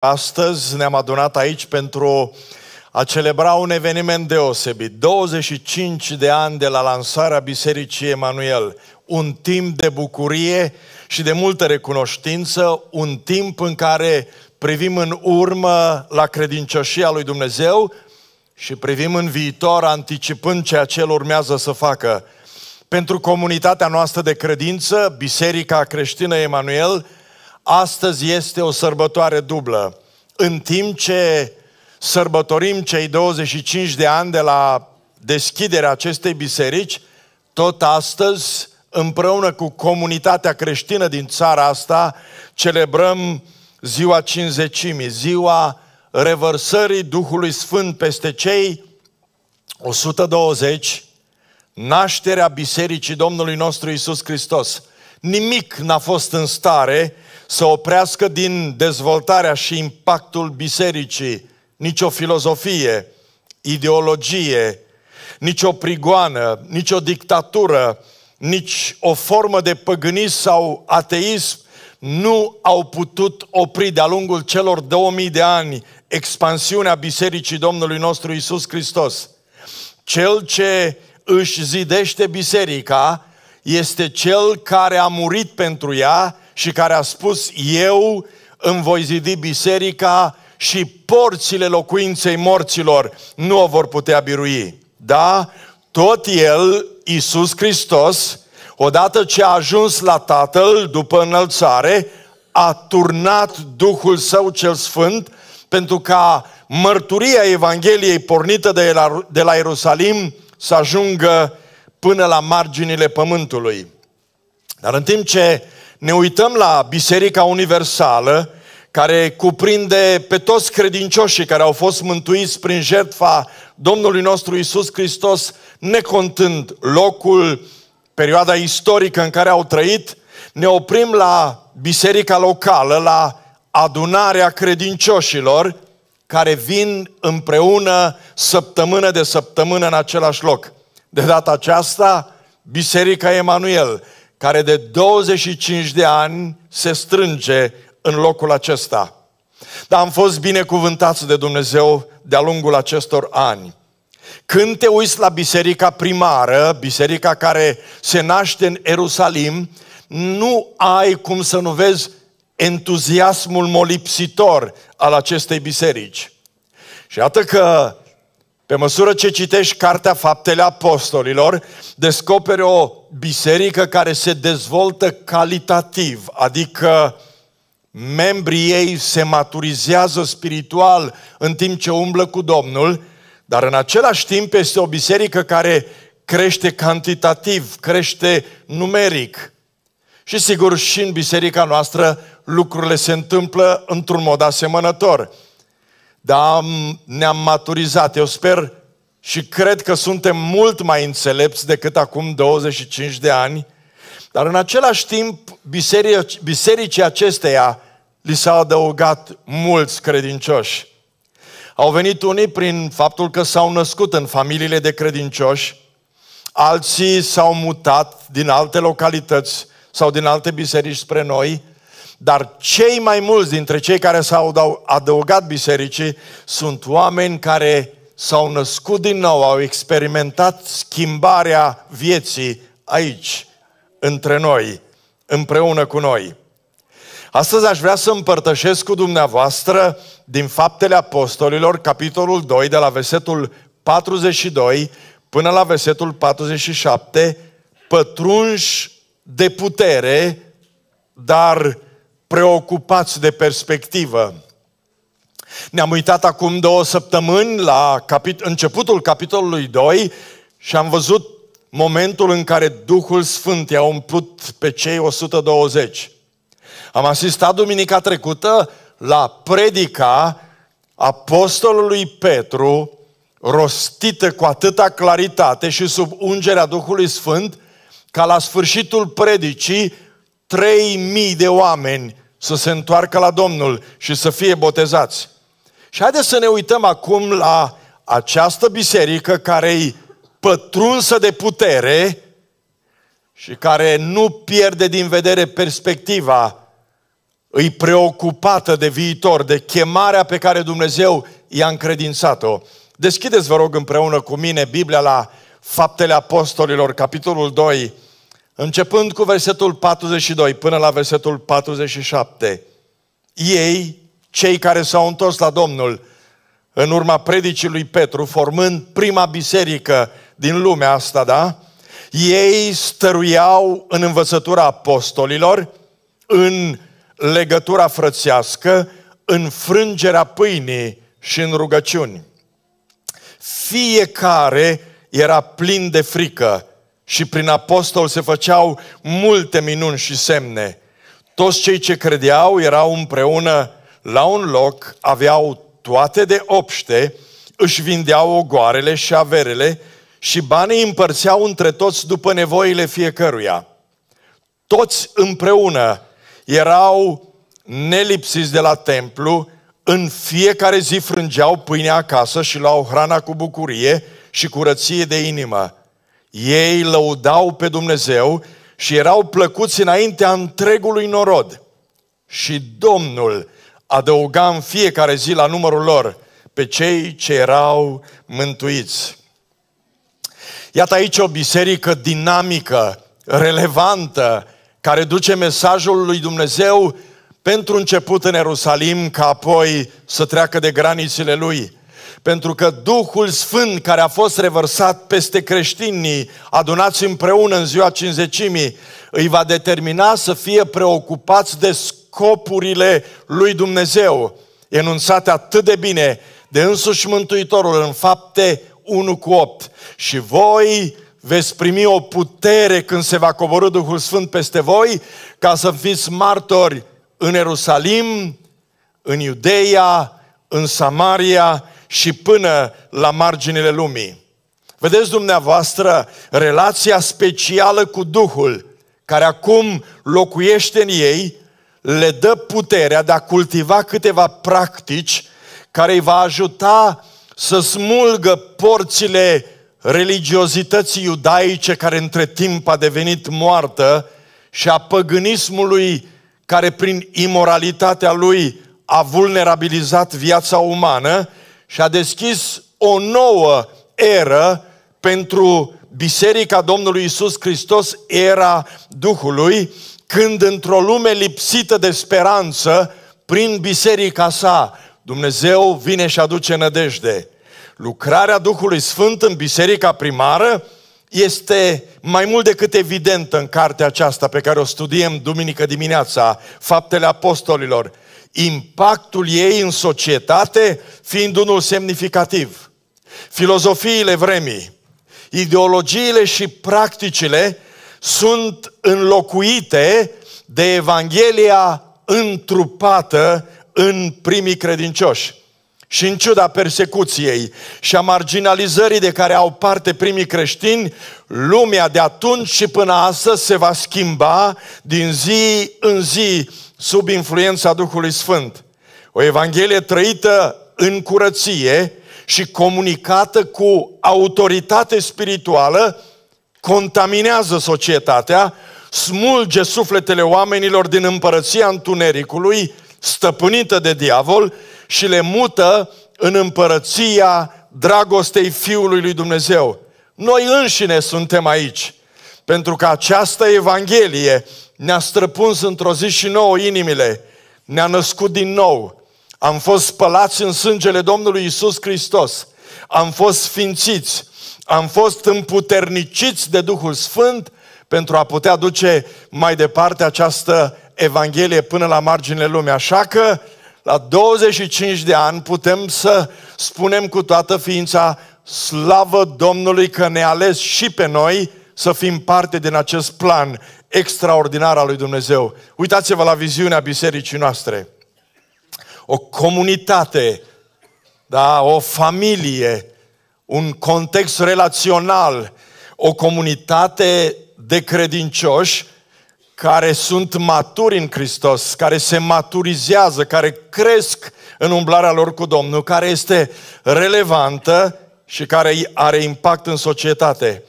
Astăzi ne-am adunat aici pentru a celebra un eveniment deosebit. 25 de ani de la lansarea Bisericii Emanuel. Un timp de bucurie și de multă recunoștință, un timp în care privim în urmă la credincioșia lui Dumnezeu și privim în viitor anticipând ceea ce El urmează să facă. Pentru comunitatea noastră de credință, Biserica Creștină Emanuel, Astăzi este o sărbătoare dublă. În timp ce sărbătorim cei 25 de ani de la deschiderea acestei biserici, tot astăzi, împreună cu comunitatea creștină din țara asta, celebrăm ziua cinzecimii, ziua revărsării Duhului Sfânt peste cei 120, nașterea Bisericii Domnului nostru Isus Hristos. Nimic n-a fost în stare să oprească din dezvoltarea și impactul bisericii nicio filozofie, ideologie, nicio prigoană, nicio dictatură, nici o formă de păgânism sau ateism nu au putut opri de-a lungul celor 2000 de ani expansiunea Bisericii Domnului nostru Isus Hristos. Cel ce își zidește biserica este cel care a murit pentru ea și care a spus, eu îmi voi zidi biserica și porțile locuinței morților nu o vor putea birui. Da, tot el, Iisus Hristos, odată ce a ajuns la Tatăl după înălțare, a turnat Duhul Său cel Sfânt pentru ca mărturia Evangheliei pornită de la, de la Ierusalim să ajungă până la marginile pământului. Dar în timp ce ne uităm la Biserica Universală, care cuprinde pe toți credincioșii care au fost mântuiți prin jertfa Domnului nostru Isus Hristos, necontând locul, perioada istorică în care au trăit, ne oprim la biserica locală, la adunarea credincioșilor care vin împreună săptămână de săptămână în același loc. De data aceasta, Biserica Emanuel, care de 25 de ani se strânge în locul acesta. Dar am fost binecuvântați de Dumnezeu de-a lungul acestor ani. Când te uiți la biserica primară, biserica care se naște în Ierusalim, nu ai cum să nu vezi entuziasmul molipsitor al acestei biserici. Și iată că pe măsură ce citești Cartea Faptele Apostolilor, descoperi o biserică care se dezvoltă calitativ, adică membrii ei se maturizează spiritual în timp ce umblă cu Domnul, dar în același timp este o biserică care crește cantitativ, crește numeric. Și sigur, și în biserica noastră lucrurile se întâmplă într-un mod asemănător dar ne-am maturizat. Eu sper și cred că suntem mult mai înțelepți decât acum 25 de ani, dar în același timp biserici, bisericii acesteia li s-au adăugat mulți credincioși. Au venit unii prin faptul că s-au născut în familiile de credincioși, alții s-au mutat din alte localități sau din alte biserici spre noi, dar cei mai mulți dintre cei care s-au adăugat bisericii sunt oameni care s-au născut din nou, au experimentat schimbarea vieții aici, între noi, împreună cu noi. Astăzi aș vrea să împărtășesc cu dumneavoastră din Faptele Apostolilor, capitolul 2, de la versetul 42 până la versetul 47, pătrunși de putere, dar preocupați de perspectivă. Ne-am uitat acum două săptămâni la capit- începutul capitolului 2 și am văzut momentul în care Duhul Sfânt i-a umplut pe cei 120. Am asistat duminica trecută la predica apostolului Petru, rostită cu atâta claritate și sub ungerea Duhului Sfânt, ca la sfârșitul predicii 3.000 de oameni să se întoarcă la Domnul și să fie botezați. Și haideți să ne uităm acum la această biserică care e pătrunsă de putere și care nu pierde din vedere perspectiva, îi preocupată de viitor, de chemarea pe care Dumnezeu i-a încredințat-o. Deschideți, vă rog, împreună cu mine Biblia la Faptele Apostolilor, capitolul 2, Începând cu versetul 42 până la versetul 47, ei, cei care s-au întors la Domnul în urma predicii lui Petru, formând prima biserică din lumea asta, da? Ei stăruiau în învățătura apostolilor, în legătura frățească, în frângerea pâinii și în rugăciuni. Fiecare era plin de frică și prin apostol se făceau multe minuni și semne. Toți cei ce credeau erau împreună la un loc, aveau toate de obște, își vindeau ogoarele și averele și banii împărțeau între toți după nevoile fiecăruia. Toți împreună erau nelipsiți de la templu, în fiecare zi frângeau pâinea acasă și luau hrana cu bucurie și curăție de inimă ei lăudau pe Dumnezeu și erau plăcuți înaintea întregului norod. Și Domnul adăuga în fiecare zi la numărul lor pe cei ce erau mântuiți. Iată aici o biserică dinamică, relevantă, care duce mesajul lui Dumnezeu pentru început în Ierusalim, ca apoi să treacă de granițele lui. Pentru că Duhul Sfânt care a fost revărsat peste creștinii adunați împreună în ziua cinzecimii îi va determina să fie preocupați de scopurile lui Dumnezeu, enunțate atât de bine de însuși Mântuitorul în fapte 1 cu 8. Și voi veți primi o putere când se va coborâ Duhul Sfânt peste voi, ca să fiți martori în Ierusalim, în Iudeia, în Samaria și până la marginile lumii. Vedeți dumneavoastră relația specială cu Duhul, care acum locuiește în ei, le dă puterea de a cultiva câteva practici care îi va ajuta să smulgă porțile religiozității iudaice care între timp a devenit moartă și a păgânismului care prin imoralitatea lui a vulnerabilizat viața umană și a deschis o nouă eră pentru Biserica Domnului Isus Hristos, era Duhului, când într-o lume lipsită de speranță, prin biserica sa, Dumnezeu vine și aduce nădejde. Lucrarea Duhului Sfânt în biserica primară este mai mult decât evidentă în cartea aceasta pe care o studiem duminică dimineața, Faptele Apostolilor impactul ei în societate fiind unul semnificativ. Filozofiile vremii, ideologiile și practicile sunt înlocuite de Evanghelia întrupată în primii credincioși. Și în ciuda persecuției și a marginalizării de care au parte primii creștini, lumea de atunci și până astăzi se va schimba din zi în zi sub influența Duhului Sfânt. O Evanghelie trăită în curăție și comunicată cu autoritate spirituală contaminează societatea, smulge sufletele oamenilor din împărăția întunericului, stăpânită de diavol, și le mută în împărăția dragostei Fiului lui Dumnezeu. Noi înșine suntem aici, pentru că această Evanghelie ne-a străpuns într-o zi și nouă inimile, ne-a născut din nou, am fost spălați în sângele Domnului Isus Hristos, am fost sfințiți, am fost împuterniciți de Duhul Sfânt pentru a putea duce mai departe această Evanghelie până la marginile lumii. Așa că la 25 de ani putem să spunem cu toată ființa slavă Domnului că ne-a ales și pe noi să fim parte din acest plan extraordinar al lui Dumnezeu. Uitați-vă la viziunea bisericii noastre. O comunitate, da, o familie, un context relațional, o comunitate de credincioși care sunt maturi în Hristos, care se maturizează, care cresc în umblarea lor cu Domnul, care este relevantă și care are impact în societate.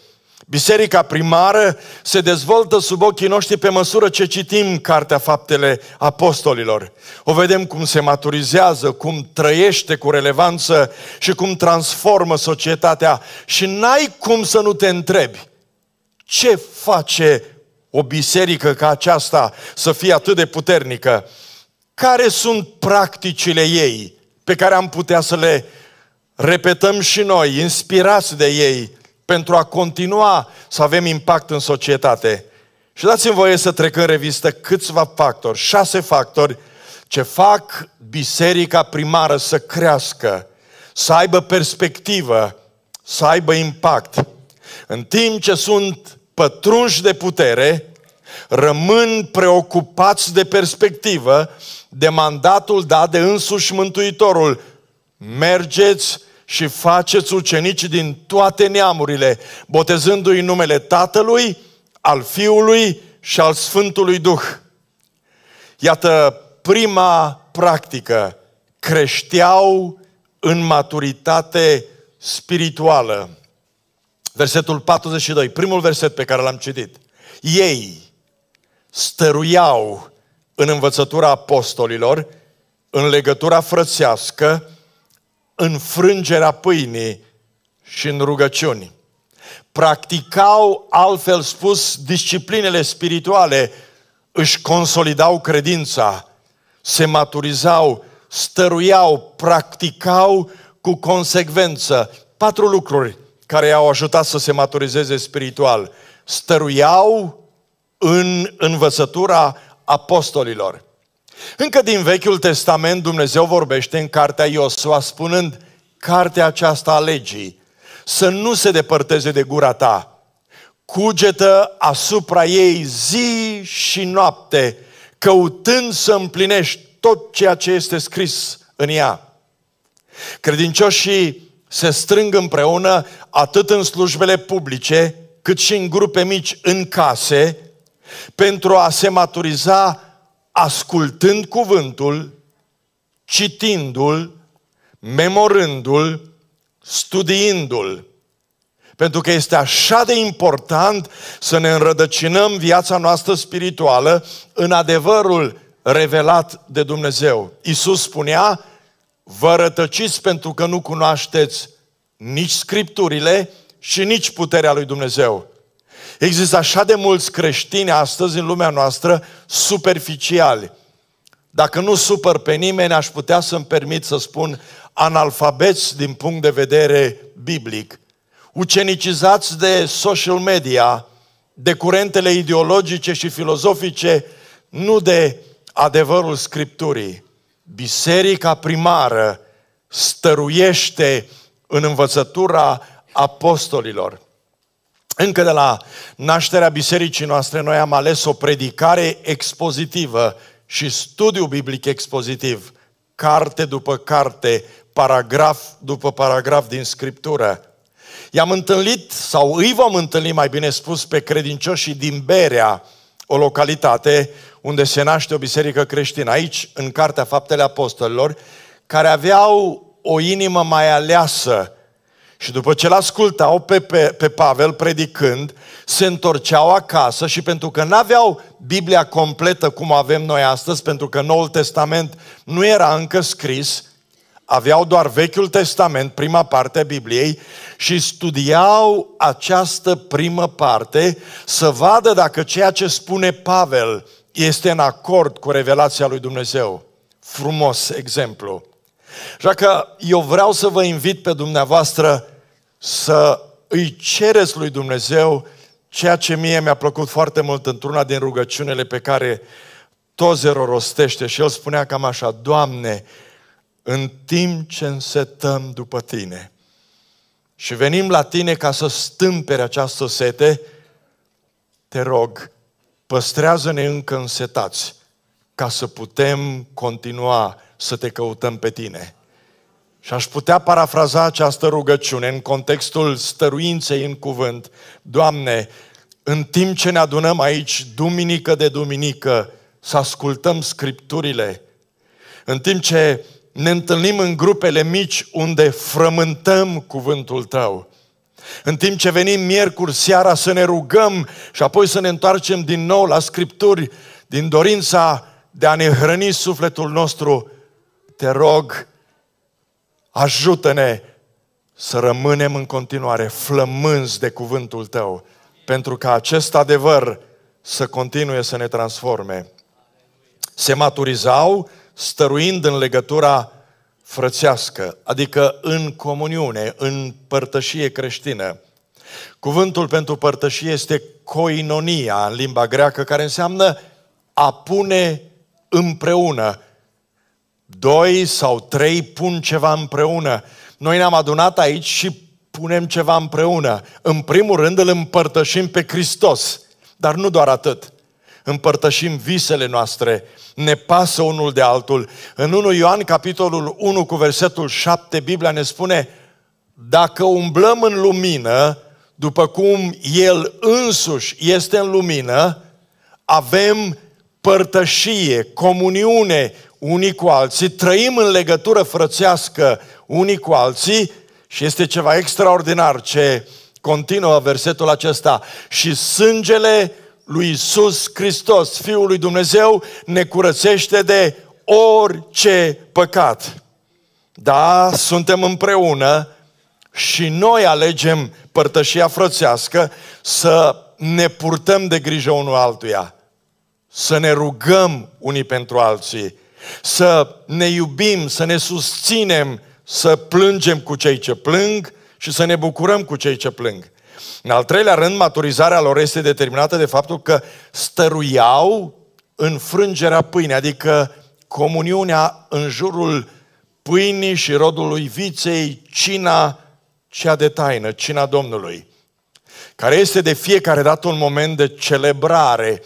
Biserica primară se dezvoltă sub ochii noștri pe măsură ce citim Cartea Faptele Apostolilor. O vedem cum se maturizează, cum trăiește cu relevanță și cum transformă societatea. Și n-ai cum să nu te întrebi ce face o biserică ca aceasta să fie atât de puternică. Care sunt practicile ei pe care am putea să le repetăm și noi, inspirați de ei, pentru a continua să avem impact în societate. Și dați-mi voie să trec în revistă câțiva factori, șase factori, ce fac biserica primară să crească, să aibă perspectivă, să aibă impact. În timp ce sunt pătrunși de putere, rămân preocupați de perspectivă, de mandatul dat de însuși Mântuitorul. Mergeți și faceți ucenici din toate neamurile, botezându-i numele Tatălui, al Fiului și al Sfântului Duh. Iată prima practică. Creșteau în maturitate spirituală. Versetul 42, primul verset pe care l-am citit. Ei stăruiau în învățătura apostolilor, în legătura frățească, frângerea pâinii și în rugăciuni. Practicau, altfel spus, disciplinele spirituale, își consolidau credința, se maturizau, stăruiau, practicau cu consecvență. Patru lucruri care i-au ajutat să se maturizeze spiritual. Stăruiau în învățătura apostolilor. Încă din Vechiul Testament Dumnezeu vorbește în cartea Iosua spunând cartea aceasta a legii să nu se depărteze de gura ta. Cugetă asupra ei zi și noapte, căutând să împlinești tot ceea ce este scris în ea. Credincioșii se strâng împreună atât în slujbele publice, cât și în grupe mici în case, pentru a se maturiza ascultând cuvântul, citindu-l, memorându-l, studiindu-l. Pentru că este așa de important să ne înrădăcinăm viața noastră spirituală în adevărul revelat de Dumnezeu. Iisus spunea, vă rătăciți pentru că nu cunoașteți nici Scripturile și nici puterea lui Dumnezeu. Există așa de mulți creștini astăzi în lumea noastră superficiali. Dacă nu supăr pe nimeni, aș putea să-mi permit să spun analfabeți din punct de vedere biblic, ucenicizați de social media, de curentele ideologice și filozofice, nu de adevărul Scripturii. Biserica primară stăruiește în învățătura apostolilor. Încă de la nașterea bisericii noastre, noi am ales o predicare expozitivă și studiu biblic expozitiv, carte după carte, paragraf după paragraf din Scriptură. I-am întâlnit, sau îi vom întâlni, mai bine spus, pe credincioșii din Berea, o localitate unde se naște o biserică creștină, aici, în Cartea Faptele Apostolilor, care aveau o inimă mai aleasă și după ce l-ascultau pe, pe, pe Pavel predicând, se întorceau acasă și pentru că n-aveau Biblia completă cum avem noi astăzi, pentru că Noul Testament nu era încă scris, aveau doar Vechiul Testament, prima parte a Bibliei, și studiau această primă parte să vadă dacă ceea ce spune Pavel este în acord cu revelația lui Dumnezeu. Frumos exemplu. Așa că eu vreau să vă invit pe dumneavoastră să îi cereți lui Dumnezeu ceea ce mie mi-a plăcut foarte mult într-una din rugăciunile pe care Tozer o rostește și el spunea cam așa, Doamne, în timp ce însetăm după Tine și venim la Tine ca să stâmpere această sete, te rog, păstrează-ne încă însetați ca să putem continua să te căutăm pe tine. Și aș putea parafraza această rugăciune în contextul stăruinței în cuvânt. Doamne, în timp ce ne adunăm aici, duminică de duminică, să ascultăm scripturile, în timp ce ne întâlnim în grupele mici unde frământăm cuvântul tău, în timp ce venim miercuri seara să ne rugăm și apoi să ne întoarcem din nou la scripturi, din dorința de a ne hrăni sufletul nostru, te rog, ajută-ne să rămânem în continuare flămânzi de cuvântul tău, pentru ca acest adevăr să continue să ne transforme. Se maturizau stăruind în legătura frățească, adică în comuniune, în părtășie creștină. Cuvântul pentru părtășie este coinonia în limba greacă, care înseamnă a pune împreună, doi sau trei pun ceva împreună. Noi ne-am adunat aici și punem ceva împreună. În primul rând îl împărtășim pe Hristos, dar nu doar atât. Împărtășim visele noastre, ne pasă unul de altul. În 1 Ioan, capitolul 1, cu versetul 7, Biblia ne spune Dacă umblăm în lumină, după cum El însuși este în lumină, avem părtășie, comuniune unii cu alții, trăim în legătură frățească unii cu alții și este ceva extraordinar ce continuă versetul acesta. Și sângele lui Isus Hristos, Fiul lui Dumnezeu, ne curățește de orice păcat. Da, suntem împreună și noi alegem părtășia frățească să ne purtăm de grijă unul altuia, să ne rugăm unii pentru alții, să ne iubim, să ne susținem, să plângem cu cei ce plâng și să ne bucurăm cu cei ce plâng. În al treilea rând, maturizarea lor este determinată de faptul că stăruiau în frângerea pâinii, adică comuniunea în jurul pâinii și rodului viței, cina cea de taină, cina Domnului, care este de fiecare dată un moment de celebrare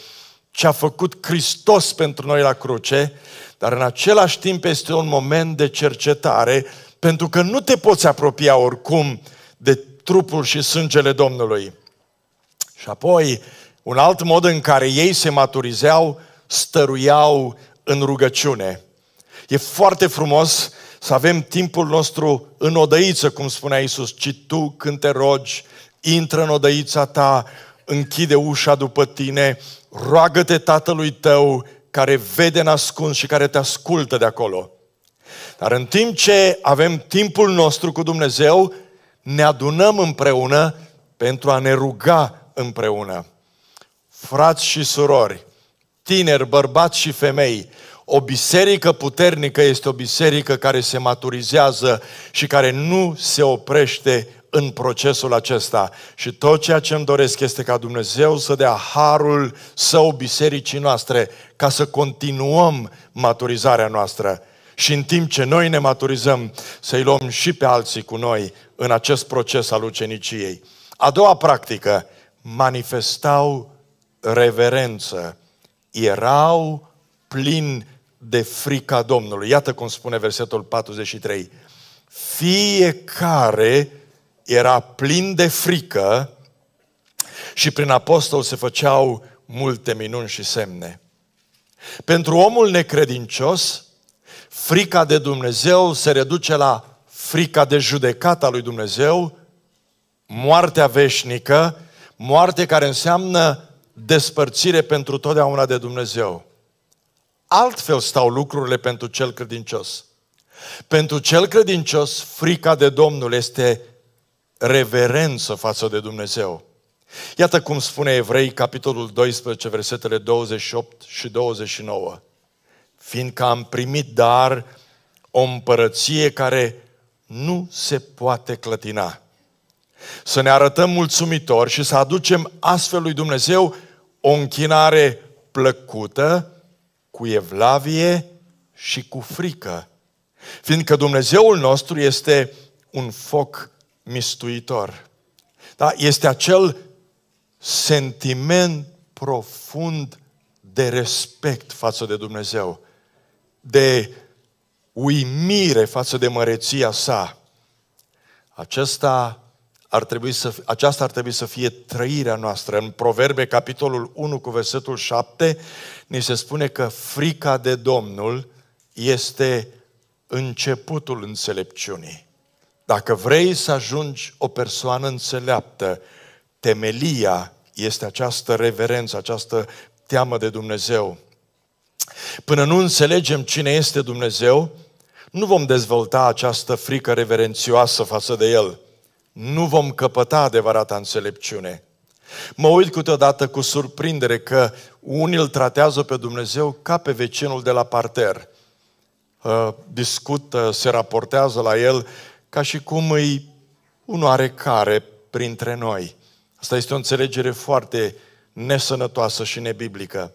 ce a făcut Hristos pentru noi la cruce, dar în același timp este un moment de cercetare, pentru că nu te poți apropia oricum de trupul și sângele Domnului. Și apoi, un alt mod în care ei se maturizeau, stăruiau în rugăciune. E foarte frumos să avem timpul nostru în odăiță, cum spunea Iisus, ci tu când te rogi, intră în odăița ta, închide ușa după tine, roagă-te tatălui tău care vede în ascuns și care te ascultă de acolo. Dar în timp ce avem timpul nostru cu Dumnezeu, ne adunăm împreună pentru a ne ruga împreună. Frați și surori, tineri, bărbați și femei, o biserică puternică este o biserică care se maturizează și care nu se oprește în procesul acesta. Și tot ceea ce îmi doresc este ca Dumnezeu să dea harul său bisericii noastre ca să continuăm maturizarea noastră. Și în timp ce noi ne maturizăm, să-i luăm și pe alții cu noi în acest proces al uceniciei. A doua practică, manifestau reverență. Erau plini de frica Domnului. Iată cum spune versetul 43. Fiecare era plin de frică și prin apostol se făceau multe minuni și semne. Pentru omul necredincios, frica de Dumnezeu se reduce la frica de judecata lui Dumnezeu, moartea veșnică, moarte care înseamnă despărțire pentru totdeauna de Dumnezeu. Altfel stau lucrurile pentru cel credincios. Pentru cel credincios, frica de Domnul este reverență față de Dumnezeu. Iată cum spune Evrei, capitolul 12, versetele 28 și 29. Fiindcă am primit dar o împărăție care nu se poate clătina. Să ne arătăm mulțumitori și să aducem astfel lui Dumnezeu o închinare plăcută, cu evlavie și cu frică. Fiindcă Dumnezeul nostru este un foc mistuitor. Da? Este acel sentiment profund de respect față de Dumnezeu, de uimire față de măreția sa. Acesta ar trebui să, aceasta ar trebui să fie trăirea noastră. În Proverbe, capitolul 1 cu versetul 7, ni se spune că frica de Domnul este începutul înțelepciunii. Dacă vrei să ajungi o persoană înțeleaptă, temelia este această reverență, această teamă de Dumnezeu. Până nu înțelegem cine este Dumnezeu, nu vom dezvolta această frică reverențioasă față de El. Nu vom căpăta adevărata înțelepciune. Mă uit câteodată cu surprindere că unii îl tratează pe Dumnezeu ca pe vecinul de la parter. Uh, Discută, uh, se raportează la el ca și cum îi are care printre noi. Asta este o înțelegere foarte nesănătoasă și nebiblică.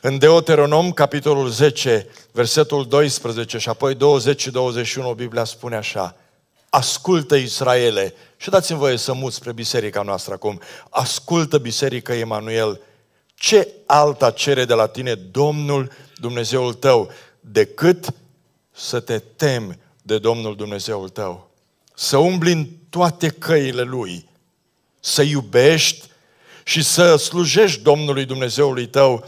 În Deuteronom, capitolul 10, versetul 12 și apoi 20 și 21, Biblia spune așa, Ascultă Israele, și dați-mi voie să muți spre biserica noastră acum, ascultă biserica Emanuel, ce alta cere de la tine Domnul Dumnezeul tău decât să te temi de Domnul Dumnezeul tău. Să umbli în toate căile Lui, să iubești și să slujești Domnului Dumnezeului tău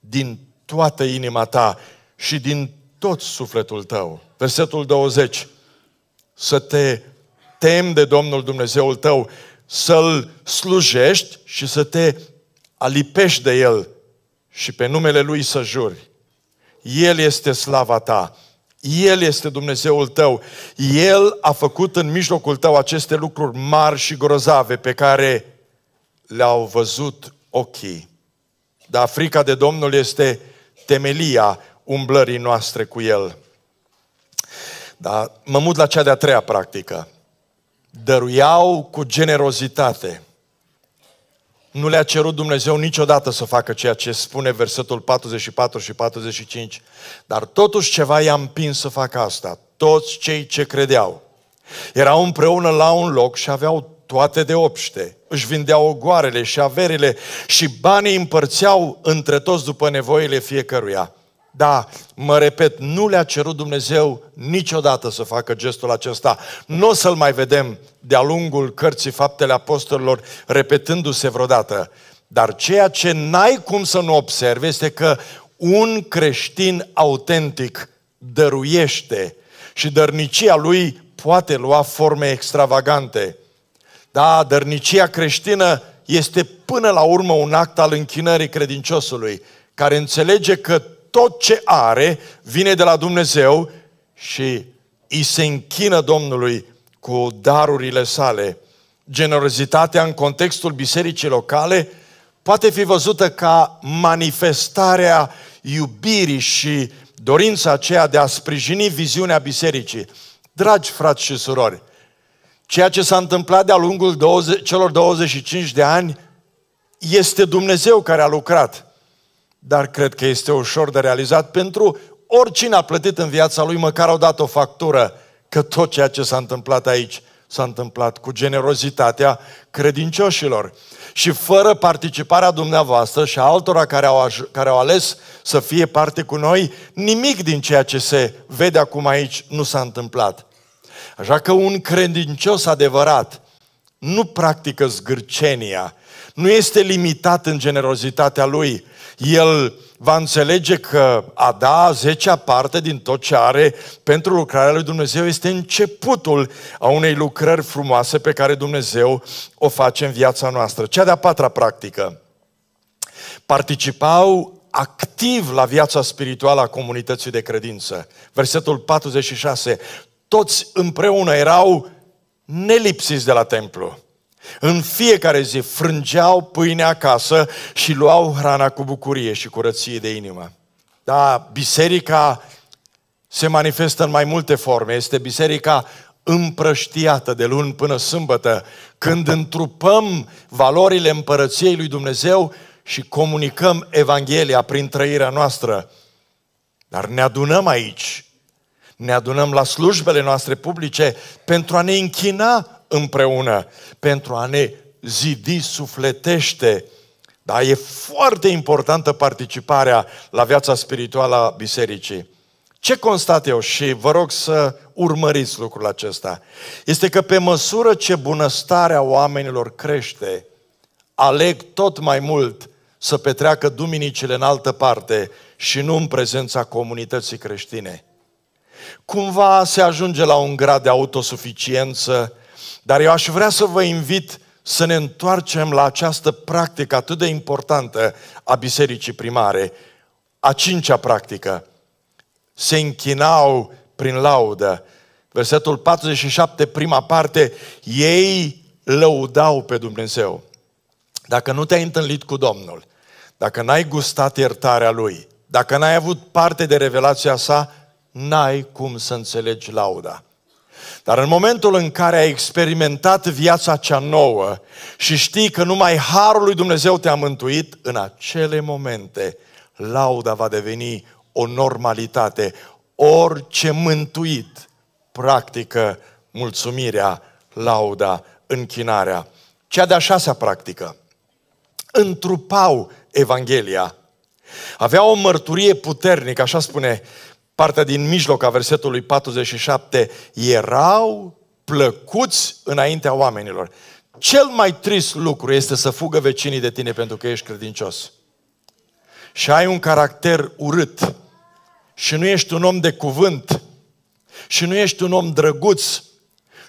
din toată inima ta și din tot sufletul tău. Versetul 20. Să te temi de Domnul Dumnezeul tău, să-L slujești și să te alipești de El și pe numele Lui să juri. El este slava ta el este Dumnezeul tău. El a făcut în mijlocul tău aceste lucruri mari și grozave pe care le-au văzut ochii. Dar frica de Domnul este temelia umblării noastre cu El. Dar mă mut la cea de-a treia practică. Dăruiau cu generozitate nu le-a cerut Dumnezeu niciodată să facă ceea ce spune versetul 44 și 45. Dar totuși ceva i-a împins să facă asta. Toți cei ce credeau erau împreună la un loc și aveau toate de opște. Își vindeau ogoarele și averile și banii împărțeau între toți după nevoile fiecăruia. Da, mă repet, nu le-a cerut Dumnezeu niciodată să facă gestul acesta. Nu o să-l mai vedem de-a lungul cărții Faptele Apostolilor repetându-se vreodată. Dar ceea ce n-ai cum să nu observi este că un creștin autentic dăruiește și dărnicia lui poate lua forme extravagante. Da, dărnicia creștină este până la urmă un act al închinării credinciosului, care înțelege că tot ce are vine de la Dumnezeu și îi se închină Domnului cu darurile sale. Generozitatea în contextul bisericii locale poate fi văzută ca manifestarea iubirii și dorința aceea de a sprijini viziunea bisericii. Dragi frați și surori, ceea ce s-a întâmplat de-a lungul 20, celor 25 de ani este Dumnezeu care a lucrat dar cred că este ușor de realizat pentru oricine a plătit în viața lui măcar o dată o factură că tot ceea ce s-a întâmplat aici s-a întâmplat cu generozitatea credincioșilor. Și fără participarea dumneavoastră și a altora care au, care au ales să fie parte cu noi, nimic din ceea ce se vede acum aici nu s-a întâmplat. Așa că un credincios adevărat nu practică zgârcenia, nu este limitat în generozitatea lui, el va înțelege că a da a zecea parte din tot ce are pentru lucrarea lui Dumnezeu este începutul a unei lucrări frumoase pe care Dumnezeu o face în viața noastră. Cea de-a patra practică. Participau activ la viața spirituală a comunității de credință. Versetul 46. Toți împreună erau nelipsiți de la templu. În fiecare zi frângeau pâine acasă și luau hrana cu bucurie și curăție de inimă. Da, biserica se manifestă în mai multe forme. Este biserica împrăștiată de luni până sâmbătă, când întrupăm valorile împărăției lui Dumnezeu și comunicăm Evanghelia prin trăirea noastră. Dar ne adunăm aici, ne adunăm la slujbele noastre publice pentru a ne închina împreună pentru a ne zidi sufletește. Dar e foarte importantă participarea la viața spirituală a bisericii. Ce constat eu și vă rog să urmăriți lucrul acesta? Este că pe măsură ce bunăstarea oamenilor crește, aleg tot mai mult să petreacă duminicile în altă parte și nu în prezența comunității creștine. Cumva se ajunge la un grad de autosuficiență dar eu aș vrea să vă invit să ne întoarcem la această practică atât de importantă a bisericii primare, a cincea practică. Se închinau prin laudă. Versetul 47, prima parte, ei lăudau pe Dumnezeu. Dacă nu te-ai întâlnit cu Domnul, dacă n-ai gustat iertarea Lui, dacă n-ai avut parte de revelația sa, n-ai cum să înțelegi lauda. Dar în momentul în care ai experimentat viața cea nouă și știi că numai harul lui Dumnezeu te-a mântuit, în acele momente lauda va deveni o normalitate. Orice mântuit practică mulțumirea, lauda, închinarea. Cea de-a șasea practică. Întrupau Evanghelia. Avea o mărturie puternică, așa spune partea din mijloc a versetului 47, erau plăcuți înaintea oamenilor. Cel mai trist lucru este să fugă vecinii de tine pentru că ești credincios. Și ai un caracter urât. Și nu ești un om de cuvânt. Și nu ești un om drăguț.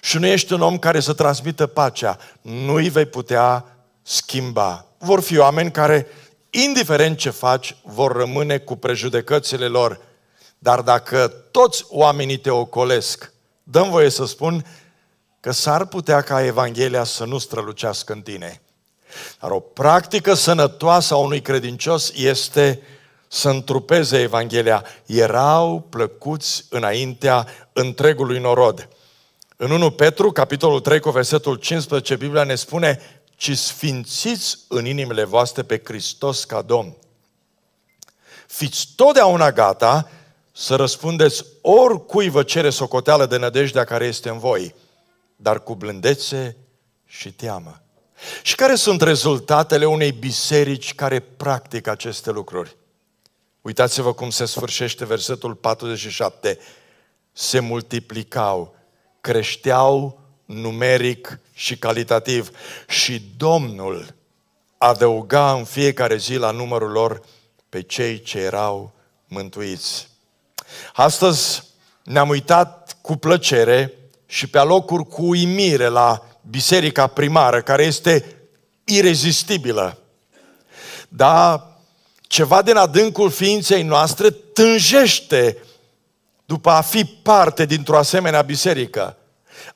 Și nu ești un om care să transmită pacea. Nu îi vei putea schimba. Vor fi oameni care, indiferent ce faci, vor rămâne cu prejudecățile lor dar dacă toți oamenii te ocolesc, dăm voie să spun că s-ar putea ca Evanghelia să nu strălucească în tine. Dar o practică sănătoasă a unui credincios este să întrupeze Evanghelia. Erau plăcuți înaintea întregului norod. În 1 Petru, capitolul 3, cu versetul 15, Biblia ne spune ci sfințiți în inimile voastre pe Hristos ca Domn. Fiți totdeauna gata să răspundeți oricui vă cere socoteală de nădejdea care este în voi, dar cu blândețe și teamă. Și care sunt rezultatele unei biserici care practică aceste lucruri? Uitați-vă cum se sfârșește versetul 47. Se multiplicau, creșteau numeric și calitativ și Domnul adăuga în fiecare zi la numărul lor pe cei ce erau mântuiți. Astăzi ne-am uitat cu plăcere și pe alocuri cu uimire la biserica primară, care este irezistibilă. Dar ceva din adâncul ființei noastre tânjește după a fi parte dintr-o asemenea biserică.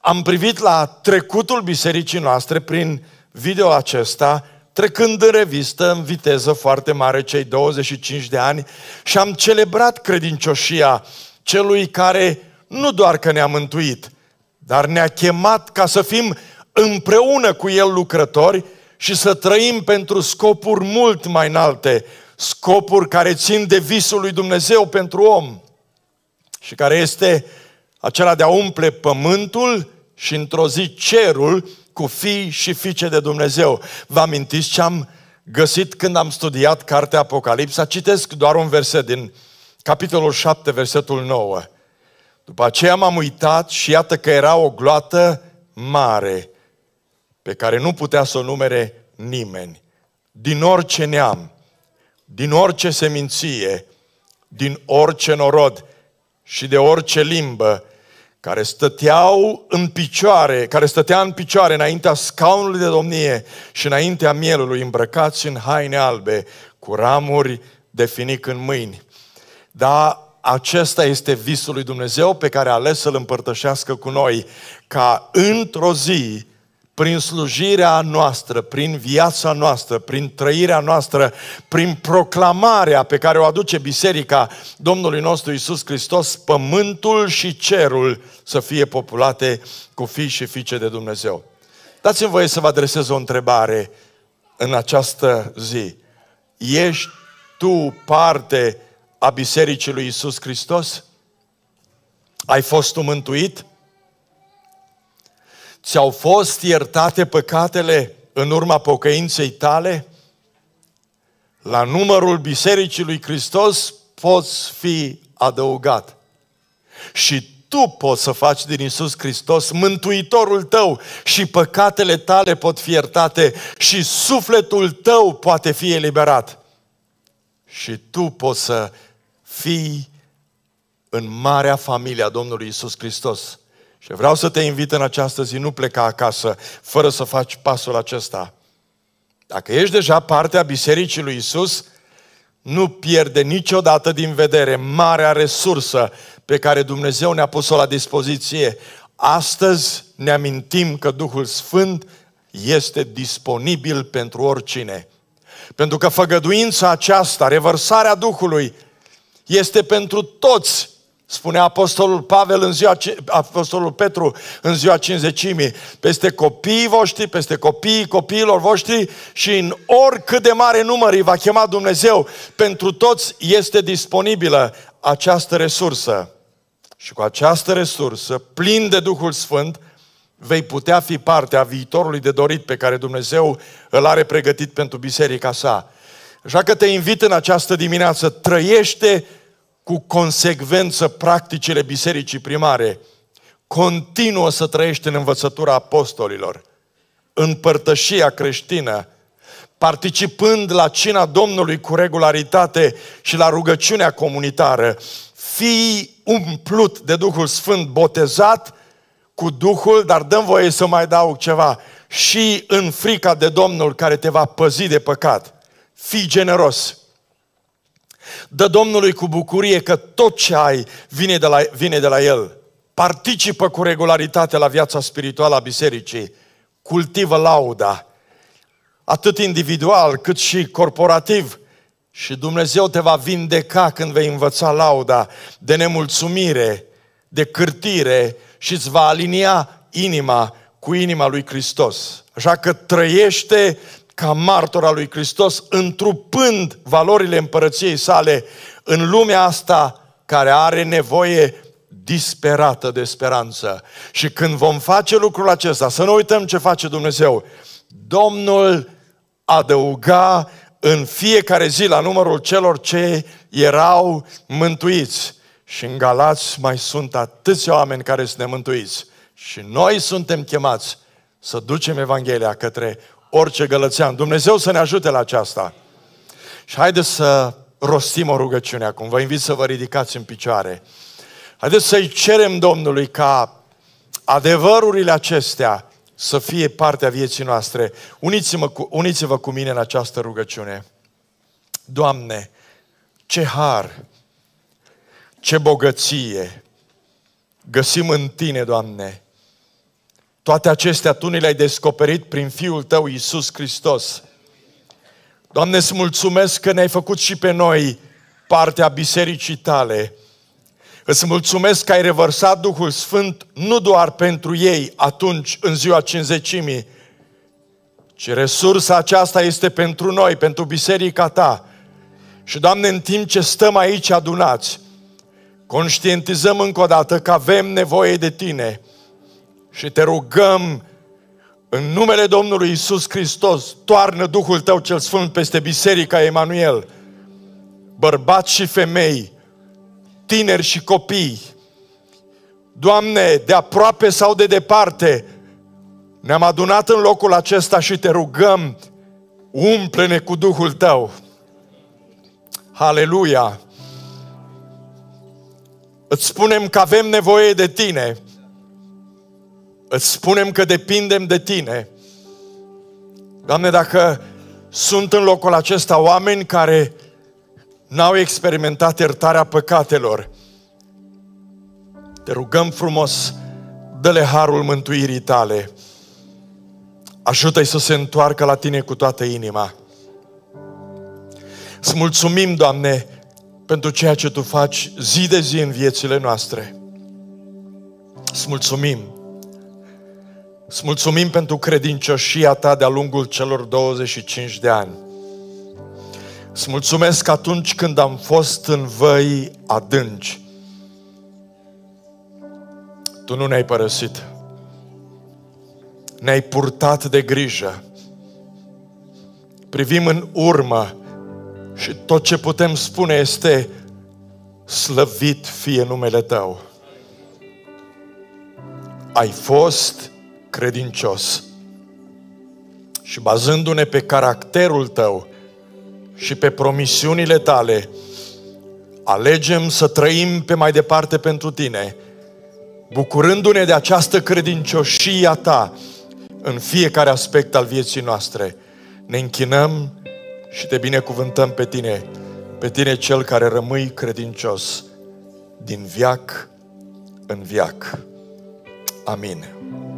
Am privit la trecutul bisericii noastre prin video acesta trecând în revistă, în viteză foarte mare, cei 25 de ani, și am celebrat credincioșia celui care nu doar că ne-a mântuit, dar ne-a chemat ca să fim împreună cu El lucrători și să trăim pentru scopuri mult mai înalte, scopuri care țin de visul lui Dumnezeu pentru om și care este acela de a umple pământul și într-o zi cerul cu fii și fiice de Dumnezeu. Vă amintiți ce am găsit când am studiat cartea Apocalipsa? Citesc doar un verset din capitolul 7, versetul 9. După aceea m-am uitat și iată că era o gloată mare pe care nu putea să o numere nimeni. Din orice neam, din orice seminție, din orice norod și de orice limbă care stăteau în picioare, care stătea în picioare înaintea scaunului de domnie și înaintea mielului, îmbrăcați în haine albe, cu ramuri de finic în mâini. Da, acesta este visul lui Dumnezeu pe care a ales să-l împărtășească cu noi, ca într-o zi prin slujirea noastră, prin viața noastră, prin trăirea noastră, prin proclamarea pe care o aduce Biserica Domnului nostru Isus Hristos, pământul și cerul să fie populate cu fii și fiice de Dumnezeu. Dați-mi voie să vă adresez o întrebare în această zi. Ești tu parte a Bisericii lui Isus Hristos? Ai fost tu mântuit? Ți-au fost iertate păcatele în urma pocăinței tale? La numărul Bisericii lui Hristos poți fi adăugat. Și tu poți să faci din Isus Hristos mântuitorul tău și păcatele tale pot fi iertate și sufletul tău poate fi eliberat. Și tu poți să fii în marea familie a Domnului Isus Hristos și vreau să te invit în această zi, nu pleca acasă fără să faci pasul acesta. Dacă ești deja partea Bisericii lui Isus, nu pierde niciodată din vedere marea resursă pe care Dumnezeu ne-a pus-o la dispoziție. Astăzi ne amintim că Duhul Sfânt este disponibil pentru oricine. Pentru că făgăduința aceasta, revărsarea Duhului, este pentru toți Spune Apostolul Pavel în ziua, Apostolul Petru în ziua cinzecimii, peste copiii voștri, peste copiii copiilor voștri și în oricât de mare număr îi va chema Dumnezeu, pentru toți este disponibilă această resursă. Și cu această resursă, plin de Duhul Sfânt, vei putea fi parte a viitorului de dorit pe care Dumnezeu îl are pregătit pentru biserica sa. Așa că te invit în această dimineață, trăiește cu consecvență practicile bisericii primare, continuă să trăiește în învățătura apostolilor, în părtășia creștină, participând la cina Domnului cu regularitate și la rugăciunea comunitară, fii umplut de Duhul Sfânt, botezat cu Duhul, dar dăm voie să mai dau ceva, și în frica de Domnul care te va păzi de păcat. Fii generos, Dă Domnului cu bucurie că tot ce ai vine de la, vine de la El. Participă cu regularitate la viața spirituală a bisericii. Cultivă lauda, atât individual cât și corporativ. Și Dumnezeu te va vindeca când vei învăța lauda de nemulțumire, de cârtire și îți va alinia inima cu inima lui Hristos. Așa că trăiește ca martor al lui Hristos, întrupând valorile împărăției sale în lumea asta care are nevoie disperată de speranță. Și când vom face lucrul acesta, să nu uităm ce face Dumnezeu, Domnul adăuga în fiecare zi la numărul celor ce erau mântuiți. Și în Galați mai sunt atâți oameni care sunt nemântuiți. Și noi suntem chemați să ducem Evanghelia către orice gălățean. Dumnezeu să ne ajute la aceasta. Și haideți să rostim o rugăciune acum. Vă invit să vă ridicați în picioare. Haideți să-i cerem Domnului ca adevărurile acestea să fie partea vieții noastre. uniți vă cu, uniți-vă cu mine în această rugăciune. Doamne, ce har, ce bogăție găsim în Tine, Doamne, toate acestea Tu ni le-ai descoperit prin Fiul Tău, Iisus Hristos. Doamne, îți mulțumesc că ne-ai făcut și pe noi partea bisericii Tale. Îți mulțumesc că ai revărsat Duhul Sfânt nu doar pentru ei atunci, în ziua cinzecimii, ci resursa aceasta este pentru noi, pentru biserica Ta. Și, Doamne, în timp ce stăm aici adunați, conștientizăm încă o dată că avem nevoie de Tine – și te rugăm în numele Domnului Isus Hristos, toarnă Duhul Tău cel Sfânt peste Biserica Emanuel, bărbați și femei, tineri și copii. Doamne, de aproape sau de departe, ne-am adunat în locul acesta și te rugăm, umple-ne cu Duhul Tău. Haleluia! Îți spunem că avem nevoie de Tine, Îți spunem că depindem de Tine. Doamne, dacă sunt în locul acesta oameni care n-au experimentat iertarea păcatelor, te rugăm frumos, dă-le harul mântuirii tale. Ajută-i să se întoarcă la tine cu toată inima. Să mulțumim, Doamne, pentru ceea ce Tu faci zi de zi în viețile noastre. Să mulțumim Îți mulțumim pentru credincioșia ta de-a lungul celor 25 de ani. Îți mulțumesc atunci când am fost în văi adânci, tu nu ne-ai părăsit. Ne-ai purtat de grijă. Privim în urmă și tot ce putem spune este slăvit fie numele Tău. Ai fost credincios. Și bazându-ne pe caracterul tău și pe promisiunile tale, alegem să trăim pe mai departe pentru tine, bucurându-ne de această credincioșie a ta în fiecare aspect al vieții noastre. Ne închinăm și te binecuvântăm pe tine, pe tine cel care rămâi credincios din viac în viac. Amin.